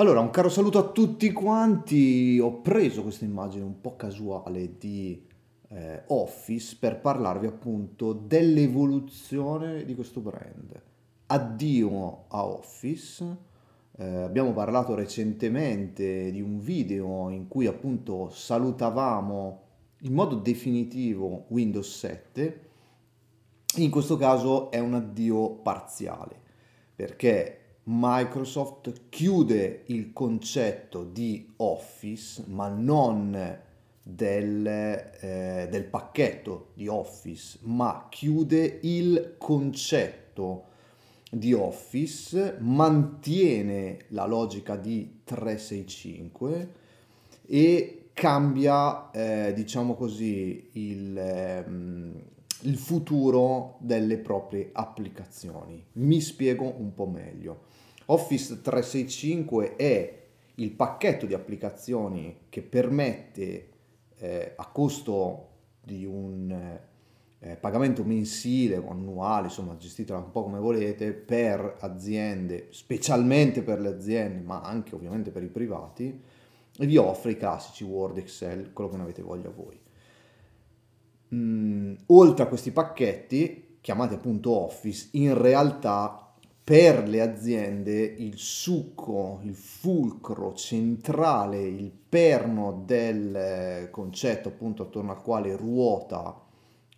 Allora, un caro saluto a tutti quanti. Ho preso questa immagine un po' casuale di eh, Office per parlarvi appunto dell'evoluzione di questo brand. Addio a Office. Eh, abbiamo parlato recentemente di un video in cui appunto salutavamo in modo definitivo Windows 7. In questo caso è un addio parziale perché Microsoft chiude il concetto di Office, ma non del, eh, del, pacchetto di Office, ma chiude il concetto di Office, mantiene la logica di 365 e cambia, eh, diciamo così, il... Eh, il futuro delle proprie applicazioni. Mi spiego un po' meglio. Office 365 è il pacchetto di applicazioni che permette eh, a costo di un eh, pagamento mensile o annuale, insomma gestitela un po' come volete, per aziende, specialmente per le aziende, ma anche ovviamente per i privati, e vi offre i classici Word, Excel, quello che ne avete voglia voi mh, mm, oltre a questi pacchetti, chiamati appunto Office, in realtà per le aziende il succo, il fulcro centrale, il perno del eh, concetto appunto attorno al quale ruota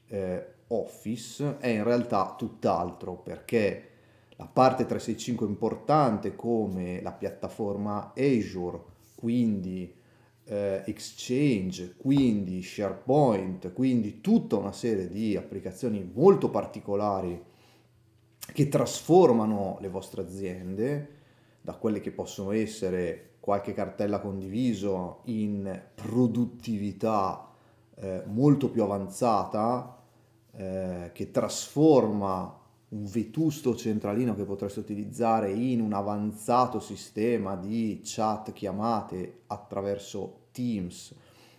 eh, Office è in realtà tutt'altro perché la parte 365 importante come la piattaforma Azure, quindi eh, Exchange, quindi SharePoint, quindi tutta una serie di applicazioni molto particolari che trasformano le vostre aziende da quelle che possono essere qualche cartella condiviso in produttività eh, molto più avanzata eh, che trasforma un vetusto centralino che potreste utilizzare in un avanzato sistema di chat chiamate attraverso Teams,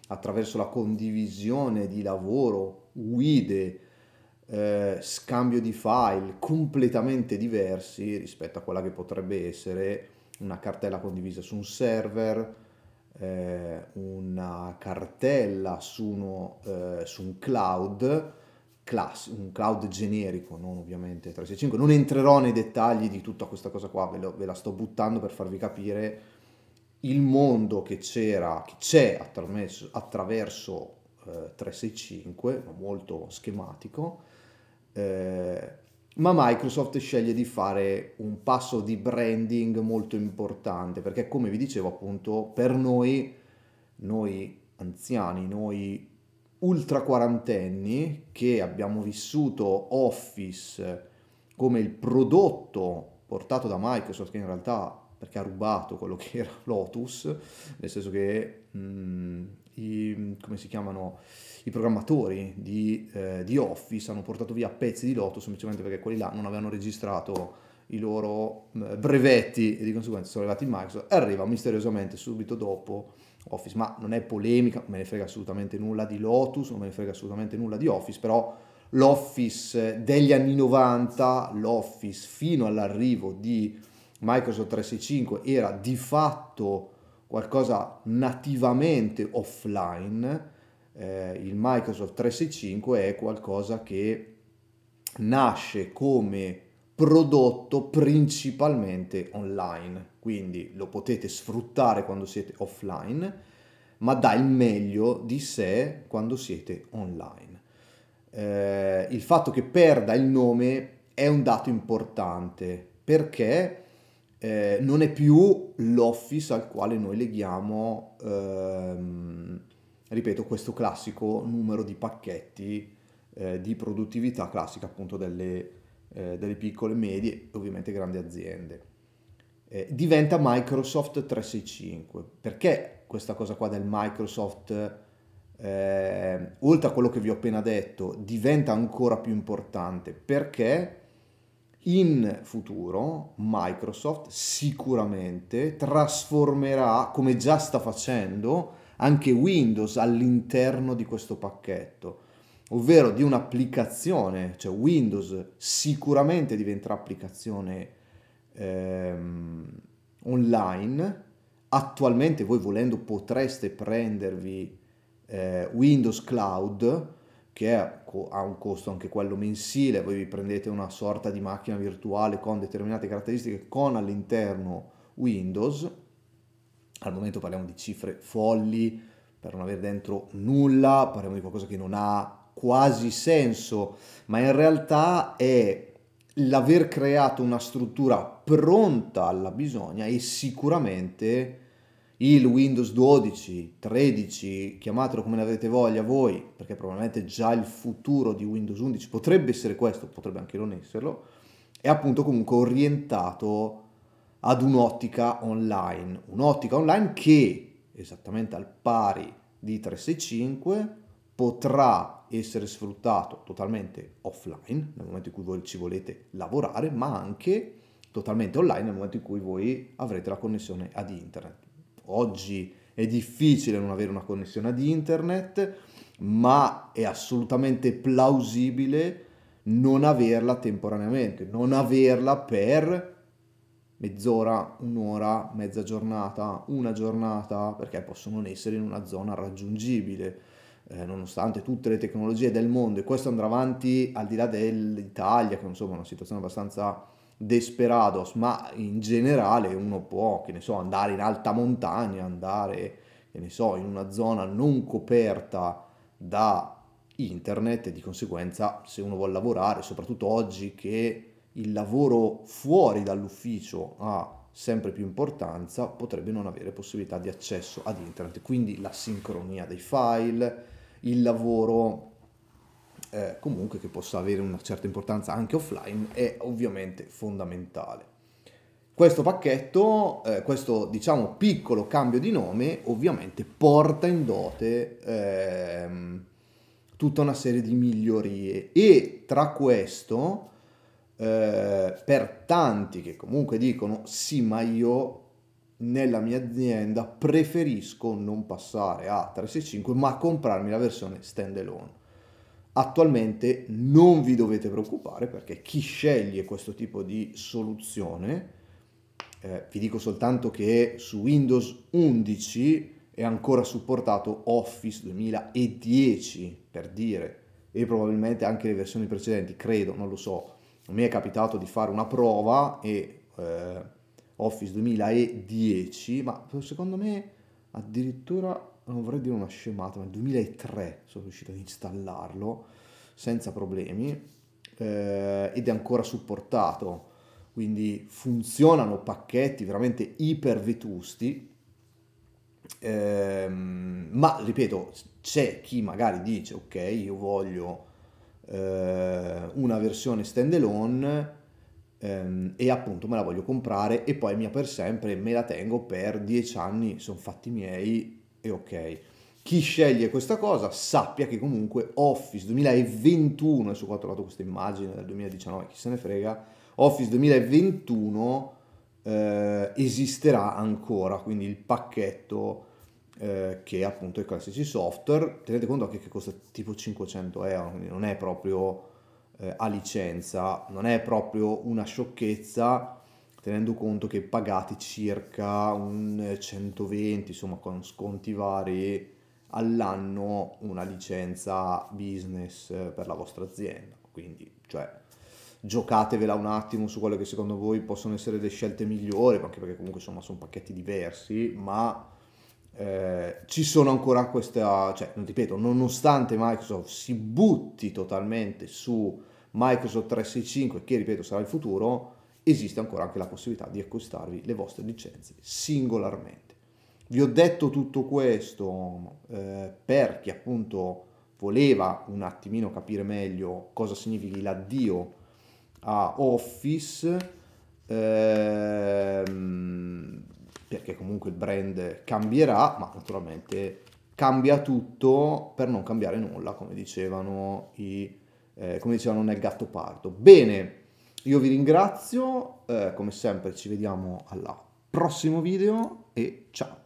attraverso la condivisione di lavoro, guide, eh, scambio di file completamente diversi rispetto a quella che potrebbe essere una cartella condivisa su un server, eh, una cartella su, uno, eh, su un cloud, class, un cloud generico, non ovviamente 365. Non entrerò nei dettagli di tutta questa cosa qua, ve, lo, ve la sto buttando per farvi capire il mondo che c'era, che c'è attraverso, attraverso eh, 365, molto schematico, eh, ma Microsoft sceglie di fare un passo di branding molto importante, perché come vi dicevo appunto, per noi, noi anziani, noi ultra quarantenni che abbiamo vissuto Office come il prodotto portato da Microsoft, che in realtà perché ha rubato quello che era Lotus, nel senso che mh, mm, i, come si chiamano, i programmatori di, eh, di, Office hanno portato via pezzi di Lotus semplicemente perché quelli là non avevano registrato i loro eh, brevetti e di conseguenza sono arrivati in Microsoft e arriva misteriosamente subito dopo Office, ma non è polemica, me ne frega assolutamente nulla di Lotus, non me ne frega assolutamente nulla di Office, però l'Office degli anni 90, l'Office fino all'arrivo di Microsoft 365 era di fatto qualcosa nativamente offline, eh, il Microsoft 365 è qualcosa che nasce come prodotto principalmente online, quindi lo potete sfruttare quando siete offline, ma dà il meglio di sé quando siete online. Eh, il fatto che perda il nome è un dato importante perché eh, non è più l'office al quale noi leghiamo, ehm, ripeto, questo classico numero di pacchetti eh, di produttività classica appunto delle, eh, delle piccole, medie e ovviamente grandi aziende. Eh, diventa Microsoft 365. Perché questa cosa qua del Microsoft eh, oltre a quello che vi ho appena detto, diventa ancora più importante perché in futuro Microsoft sicuramente trasformerà, come già sta facendo, anche Windows all'interno di questo pacchetto, ovvero di un'applicazione, cioè Windows sicuramente diventerà applicazione ehm, online. Attualmente voi volendo potreste prendervi eh, Windows Cloud, che è ha un costo anche quello mensile, voi vi prendete una sorta di macchina virtuale con determinate caratteristiche con all'interno Windows, al momento parliamo di cifre folli per non avere dentro nulla, parliamo di qualcosa che non ha quasi senso, ma in realtà è l'aver creato una struttura pronta alla bisogna e sicuramente il Windows 12, 13, chiamatelo come ne avete voglia voi, perché probabilmente già il futuro di Windows 11 potrebbe essere questo, potrebbe anche non esserlo, è appunto comunque orientato ad un'ottica online, un'ottica online che, esattamente al pari di 365, potrà essere sfruttato totalmente offline, nel momento in cui voi ci volete lavorare, ma anche totalmente online nel momento in cui voi avrete la connessione ad internet oggi è difficile non avere una connessione ad internet, ma è assolutamente plausibile non averla temporaneamente, non averla per mezz'ora, un'ora, mezza giornata, una giornata, perché posso non essere in una zona raggiungibile. Eh, nonostante tutte le tecnologie del mondo, e questo andrà avanti al di là dell'Italia, che insomma è una situazione abbastanza desperados, ma in generale uno può, che ne so, andare in alta montagna, andare, che ne so, in una zona non coperta da internet e di conseguenza se uno vuole lavorare, soprattutto oggi che il lavoro fuori dall'ufficio ha sempre più importanza, potrebbe non avere possibilità di accesso ad internet. Quindi la sincronia dei file, il lavoro eh, comunque che possa avere una certa importanza anche offline è ovviamente fondamentale. Questo pacchetto, eh, questo diciamo piccolo cambio di nome ovviamente porta in dote ehm, tutta una serie di migliorie e tra questo eh, per tanti che comunque dicono sì ma io nella mia azienda preferisco non passare a 365 ma comprarmi la versione standalone Attualmente non vi dovete preoccupare perché chi sceglie questo tipo di soluzione, eh, vi dico soltanto che su Windows 11 è ancora supportato Office 2010 per dire e probabilmente anche le versioni precedenti, credo, non lo so. Mi è capitato di fare una prova e eh, Office 2010, ma secondo me addirittura non vorrei dire una scemata, ma nel 2003 sono riuscito ad installarlo senza problemi eh, ed è ancora supportato, quindi funzionano pacchetti veramente iper vetusti. Eh, ma ripeto, c'è chi magari dice ok, io voglio eh, una versione standalone ehm, e appunto me la voglio comprare e poi mia per sempre me la tengo per dieci anni sono fatti miei è ok. Chi sceglie questa cosa sappia che comunque Office 2021, adesso qua ho trovato questa immagine del 2019, chi se ne frega, Office 2021 eh, esisterà ancora, quindi il pacchetto eh, che appunto i classici software, tenete conto anche che costa tipo 500 euro, quindi non è proprio eh, a licenza, non è proprio una sciocchezza, tenendo conto che pagate circa un 120, insomma con sconti vari all'anno una licenza business eh, per la vostra azienda. Quindi, cioè, giocatevela un attimo su quelle che secondo voi possono essere le scelte migliori, anche perché comunque insomma sono pacchetti diversi, ma eh, ci sono ancora questa, cioè, non ripeto, nonostante Microsoft si butti totalmente su Microsoft 365, che ripeto sarà il futuro, esiste ancora anche la possibilità di acquistarvi le vostre licenze singolarmente. Vi ho detto tutto questo eh, per chi appunto voleva un attimino capire meglio cosa significhi l'addio a Office, ehm, perché comunque il brand cambierà, ma naturalmente cambia tutto per non cambiare nulla, come dicevano, i, eh, come dicevano nel gatto Gattopardo. Bene, io vi ringrazio, eh, come sempre ci vediamo alla prossimo video e ciao!